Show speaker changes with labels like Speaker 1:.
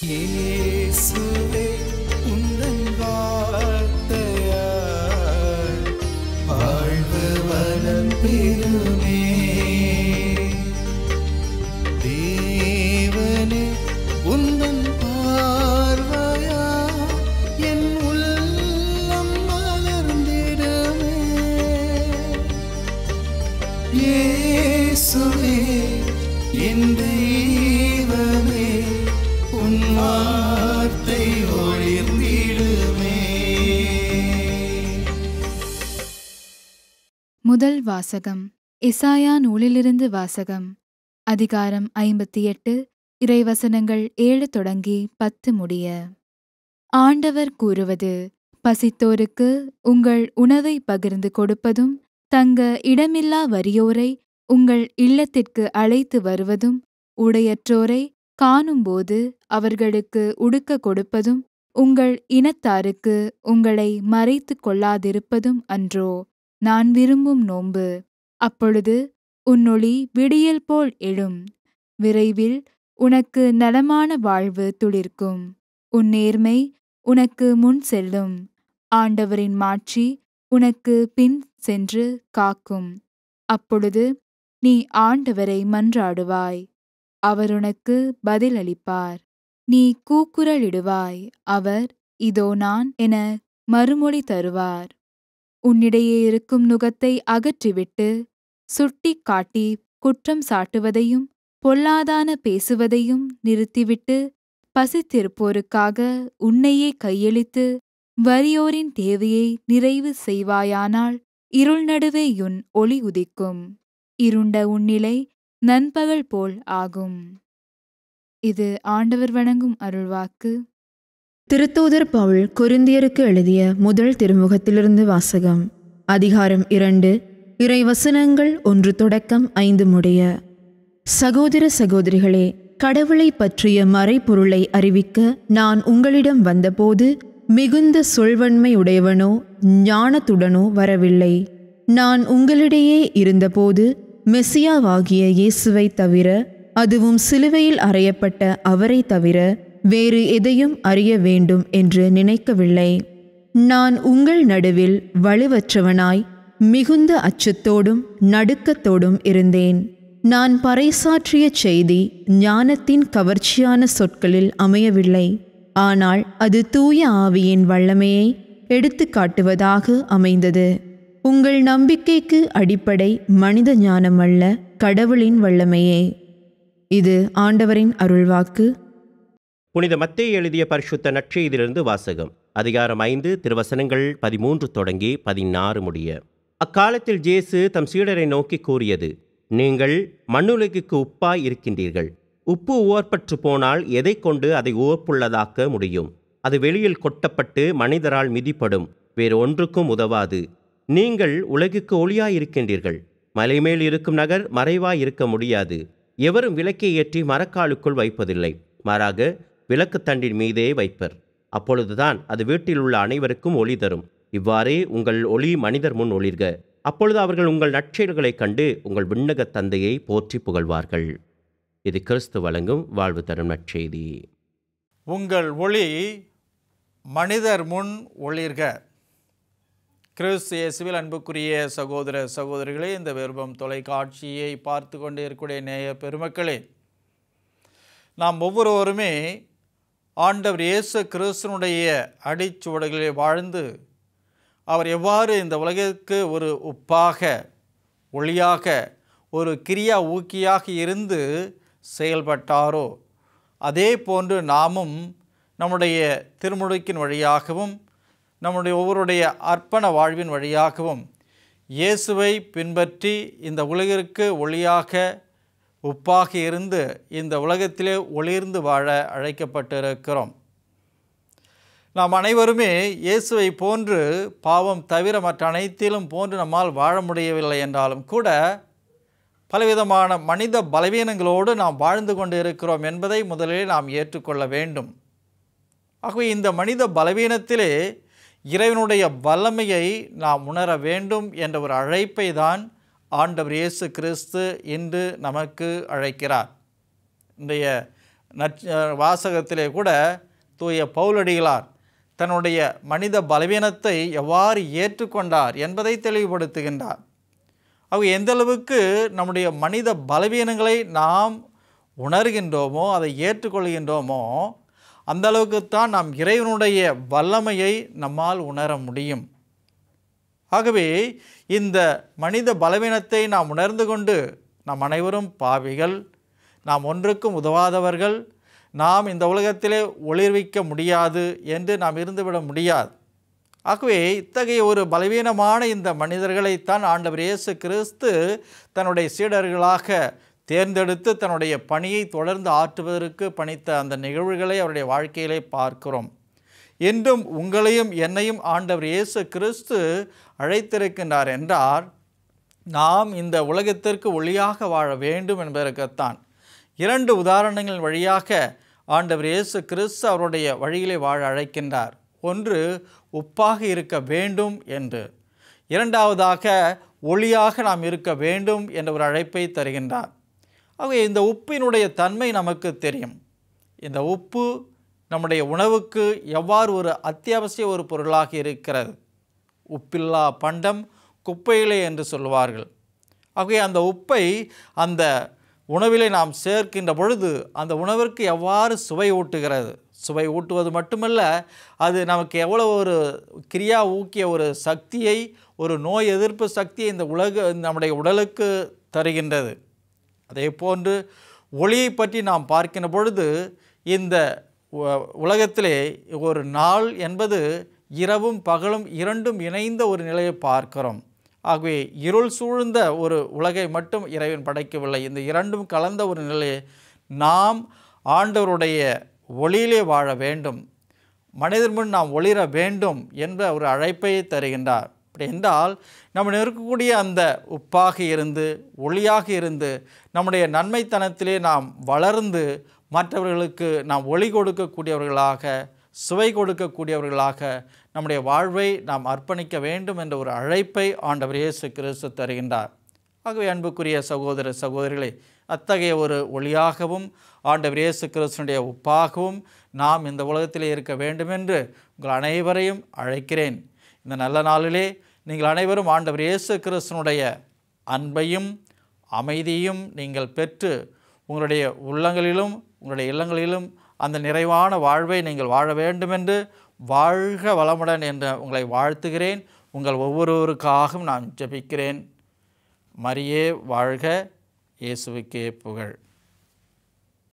Speaker 1: Yes.
Speaker 2: முதல் வாசகம் இசாயா நூலிலிருந்து வாசகம் அதிகாரம் ஐம்பத்தி எட்டு இறைவசனங்கள் ஏழு தொடங்கி பத்து முடிய ஆண்டவர் கூறுவது பசித்தோருக்கு உங்கள் உணவை பகிர்ந்து கொடுப்பதும் தங்க இடமில்லா வறியோரை உங்கள் இல்லத்திற்கு அழைத்து வருவதும் உடையற்றோரை காணும்போது அவர்களுக்கு உடுக்க கொடுப்பதும் உங்கள் இனத்தாருக்கு உங்களை மறைத்து கொள்ளாதிருப்பதும் அன்றோ நான் விரும்பும் நோன்பு அப்பொழுது உன்னொளி விடியல் போல் எழும் விரைவில் உனக்கு நலமான வாழ்வு துளிர்க்கும் உன் நேர்மை உனக்கு முன் செல்லும் ஆண்டவரின் மாட்சி உனக்கு பின் சென்று காக்கும் அப்பொழுது நீ ஆண்டவரை மன்றாடுவாய் அவர் உனக்கு பதிலளிப்பார் நீ கூக்குரலிடுவாய் அவர் இதோ நான் என மறுமொழி தருவார் உன்னிடையே இருக்கும் நுகத்தை அகற்றிவிட்டு சுட்டி காட்டி குற்றம் சாட்டுவதையும் பொல்லாதான பேசுவதையும் நிறுத்திவிட்டு பசித்திருப்போருக்காக உன்னையே கையளித்து வறியோரின் தேவையை நிறைவு செய்வாயானால் இருள் நடுவே உன் ஒளி உதிக்கும் இருண்ட உன்னிலை நண்பகல் போல் ஆகும் இது ஆண்டவர் வணங்கும் அருள்வாக்கு
Speaker 3: திருத்தூதர் பவுல் கொருந்தியருக்கு எழுதிய முதல் திருமுகத்திலிருந்து வாசகம் அதிகாரம் இரண்டு இறை வசனங்கள் ஒன்று தொடக்கம் ஐந்து முடிய சகோதர சகோதரிகளே கடவுளை பற்றிய மறைபொருளை அறிவிக்க நான் உங்களிடம் வந்தபோது மிகுந்த சொல்வன்மை உடையவனோ ஞானத்துடனோ வரவில்லை நான் உங்களிடையே இருந்தபோது மெசியாவாகிய இயேசுவை தவிர அதுவும் சிலுவையில் அறையப்பட்ட அவரை தவிர வேறு எதையும் அறிய வேண்டும் என்று நினைக்கவில்லை நான் உங்கள் நடுவில் வலுவற்றவனாய் மிகுந்த அச்சத்தோடும் நடுக்கத்தோடும் இருந்தேன் நான் பறைசாற்றிய செய்தி ஞானத்தின் கவர்ச்சியான சொற்களில் அமையவில்லை ஆனால் அது தூய ஆவியின் வல்லமையை எடுத்து காட்டுவதாக அமைந்தது உங்கள் நம்பிக்கைக்கு அடிப்படை மனித ஞானமல்ல கடவுளின் வல்லமையே இது ஆண்டவரின் அருள்வாக்கு
Speaker 4: புனித மத்திய எழுதிய பரிசுத்த நற்செய்தியிலிருந்து வாசகம் அதிகாரம் ஐந்து திருவசனங்கள் பதிமூன்று தொடங்கி பதினாறு முடிய அக்காலத்தில் ஜேசு தம் சீடரை நோக்கி கூறியது நீங்கள் மண்ணுலகிற்கு உப்பாய் இருக்கின்றீர்கள் உப்பு ஓர்பற்று போனால் எதை கொண்டு அதை ஓர்ப்புள்ளதாக்க முடியும் அது வெளியில் கொட்டப்பட்டு மனிதரால் மிதிப்படும் வேறு ஒன்றுக்கும் உதவாது நீங்கள் உலகுக்கு ஒளியாய் இருக்கின்றீர்கள் மலைமேல் இருக்கும் நகர் மறைவாய் இருக்க முடியாது எவரும் விளக்கை ஏற்றி மரக்காலுக்குள் வைப்பதில்லை மாறாக விளக்குத்தண்டின் மீதே வைப்பர் அப்பொழுதுதான் அது வீட்டில் உள்ள அனைவருக்கும் ஒளி தரும் இவ்வாறே உங்கள் ஒளி மனிதர் முன் ஒளிர்க அப்பொழுது அவர்கள் உங்கள் நற்செயல்களைக் கண்டு உங்கள் விண்ணக தந்தையை போற்றி புகழ்வார்கள் இது கிறிஸ்து வழங்கும் வாழ்வு தரும் நற்செய்தி
Speaker 1: உங்கள் ஒளி மனிதர் முன் ஒளிர்க கிறிஸ்து இயேசுவில் அன்புக்குரிய சகோதர சகோதரிகளே இந்த விருப்பம் தொலைக்காட்சியை பார்த்து கொண்டு இருக்கக்கூடிய நேய பெருமக்களே நாம் ஒவ்வொருவருமே ஆண்டவர் இயேசு கிறிஸ்தனுடைய அடிச்சுவடுகளை வாழ்ந்து அவர் எவ்வாறு இந்த உலகிற்கு ஒரு உப்பாக ஒளியாக ஒரு கிரியா ஊக்கியாக இருந்து செயல்பட்டாரோ அதே போன்று நாமும் நம்முடைய திருமுழுக்கின் வழியாகவும் நம்முடைய ஒவ்வொருடைய அர்ப்பண வாழ்வின் வழியாகவும் இயேசுவை பின்பற்றி இந்த உலகிற்கு ஒளியாக உப்பாக இருந்து இந்த உலகத்திலே ஒளிர்ந்து வாழ அழைக்கப்பட்டிருக்கிறோம் நாம் அனைவருமே இயேசுவை போன்று பாவம் தவிர மற்ற அனைத்திலும் போன்று நம்மால் வாழ முடியவில்லை என்றாலும் கூட பலவிதமான மனித பலவீனங்களோடு நாம் வாழ்ந்து கொண்டு இருக்கிறோம் என்பதை முதலில் நாம் ஏற்றுக்கொள்ள வேண்டும் ஆகவே இந்த மனித பலவீனத்திலே இறைவனுடைய வல்லமையை நாம் உணர வேண்டும் என்ற ஒரு அழைப்பை தான் ஆண்டவர் இயேசு கிறிஸ்து இன்று நமக்கு அழைக்கிறார் இன்றைய வாசகத்திலே கூட தூய பௌலடிகளார் தன்னுடைய மனித பலவீனத்தை எவ்வாறு ஏற்றுக்கொண்டார் என்பதை தெளிவுபடுத்துகின்றார் அவங்க எந்தளவுக்கு நம்முடைய மனித பலவீனங்களை நாம் உணர்கின்றோமோ அதை ஏற்றுக்கொள்கின்றோமோ அந்த அளவுக்குத்தான் நாம் இறைவனுடைய வல்லமையை நம்மால் உணர முடியும் ஆகவே இந்த மனித பலவீனத்தை நாம் உணர்ந்து கொண்டு நாம் அனைவரும் பாவிகள் நாம் ஒன்றுக்கும் உதவாதவர்கள் நாம் இந்த உலகத்திலே ஒளிர்விக்க முடியாது என்று நாம் இருந்துவிட முடியாது ஆகவே இத்தகைய ஒரு பலவீனமான இந்த மனிதர்களைத்தான் ஆண்டவர் இயேசு கிறிஸ்து தன்னுடைய சீடர்களாக தேர்ந்தெடுத்து தன்னுடைய பணியை தொடர்ந்து ஆற்றுவதற்கு பணித்த அந்த நிகழ்வுகளை அவருடைய வாழ்க்கையிலே பார்க்கிறோம் என்றும் உங்களையும் என்னையும் ஆண்டவர் இயேசு கிறிஸ்து அழைத்திருக்கின்றார் என்றார் நாம் இந்த உலகத்திற்கு ஒளியாக வாழ வேண்டும் என்பதற்குத்தான் இரண்டு உதாரணங்கள் வழியாக ஆண்டவர் இயேசு கிறிஸ்து அவருடைய வழியிலே வாழ அழைக்கின்றார் ஒன்று உப்பாக இருக்க வேண்டும் என்று இரண்டாவதாக ஒளியாக நாம் இருக்க வேண்டும் என்ற ஒரு அழைப்பை தருகின்றார் ஆகவே இந்த உப்பினுடைய தன்மை நமக்கு தெரியும் இந்த உப்பு நம்முடைய உணவுக்கு எவ்வாறு ஒரு அத்தியாவசிய ஒரு பொருளாக இருக்கிறது உப்பில்லா பண்டம் குப்பையிலே என்று சொல்வார்கள் ஆகவே அந்த உப்பை அந்த உணவிலே நாம் சேர்க்கின்ற பொழுது அந்த உணவிற்கு எவ்வாறு சுவை ஊட்டுகிறது சுவை ஊட்டுவது மட்டுமல்ல அது நமக்கு எவ்வளோ ஒரு கிரியா ஊக்கிய ஒரு சக்தியை ஒரு நோய் எதிர்ப்பு சக்தியை இந்த உலக நம்முடைய உடலுக்கு தருகின்றது அதே போன்று ஒளியை பற்றி நாம் பார்க்கின்ற பொழுது இந்த உலகத்திலே ஒரு நாள் என்பது இரவும் பகலும் இரண்டும் இணைந்த ஒரு நிலையை பார்க்கிறோம் ஆகவே இருள் சூழ்ந்த ஒரு உலகை மட்டும் இறைவன் படைக்கவில்லை இந்த இரண்டும் கலந்த ஒரு நிலையை நாம் ஆண்டவருடைய ஒளியிலே வாழ வேண்டும் மனிதர் முன் நாம் ஒளிர வேண்டும் என்ற ஒரு அழைப்பை தருகின்றார் அப்படி என்றால் நம்ம இருக்கக்கூடிய அந்த உப்பாக இருந்து ஒளியாக இருந்து நம்முடைய நன்மைத்தனத்திலே நாம் வளர்ந்து மற்றவர்களுக்கு நாம் ஒளி கொடுக்கக்கூடியவர்களாக சுவை கொடுக்கக்கூடியவர்களாக நம்முடைய வாழ்வை நாம் அர்ப்பணிக்க வேண்டும் என்ற ஒரு அழைப்பை ஆண்டவர் இயேசு கிறிஸ்து தருகின்றார் ஆகவே அன்புக்குரிய சகோதர சகோதரிகளை அத்தகைய ஒரு ஒளியாகவும் ஆண்டவர் இயேசு கிறிஸ்தனுடைய உப்பாகவும் நாம் இந்த உலகத்திலே இருக்க வேண்டும் என்று உங்கள் அனைவரையும் அழைக்கிறேன் இந்த நல்ல நாளிலே நீங்கள் அனைவரும் ஆண்டவர் இயேசு கிறிஸ்தனுடைய அன்பையும் அமைதியும் நீங்கள் பெற்று உங்களுடைய உள்ளங்களிலும் உங்களுடைய இல்லங்களிலும் அந்த நிறைவான வாழ்வை நீங்கள் வாழ வேண்டுமென்று வாழ்க வளமுடன் என்று உங்களை வாழ்த்துகிறேன் உங்கள் ஒவ்வொருவருக்காகவும் நான் ஜபிக்கிறேன் மரியே வாழ்க இயேசுவுக்கே புகழ்